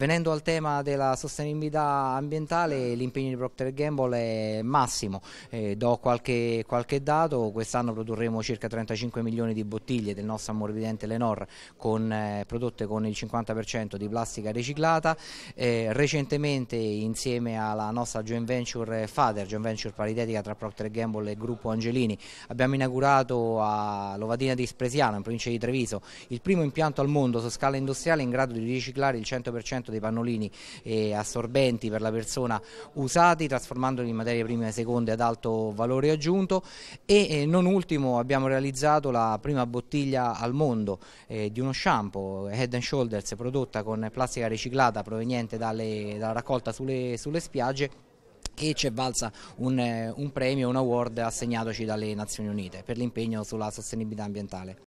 Venendo al tema della sostenibilità ambientale, l'impegno di Procter Gamble è massimo. Eh, do qualche, qualche dato, quest'anno produrremo circa 35 milioni di bottiglie del nostro ammorbidente Lenor con, eh, prodotte con il 50% di plastica riciclata. Eh, recentemente insieme alla nostra joint venture FADER, joint venture paritetica tra Procter Gamble e Gruppo Angelini, abbiamo inaugurato a Lovadina di Spresiano, in provincia di Treviso, il primo impianto al mondo su scala industriale in grado di riciclare il 100% l'impianto dei pannolini eh, assorbenti per la persona usati, trasformandoli in materie prime e seconde ad alto valore aggiunto e eh, non ultimo abbiamo realizzato la prima bottiglia al mondo eh, di uno shampoo Head and Shoulders prodotta con plastica riciclata proveniente dalle, dalla raccolta sulle, sulle spiagge che ci è valsa un, eh, un premio, un award assegnatoci dalle Nazioni Unite per l'impegno sulla sostenibilità ambientale.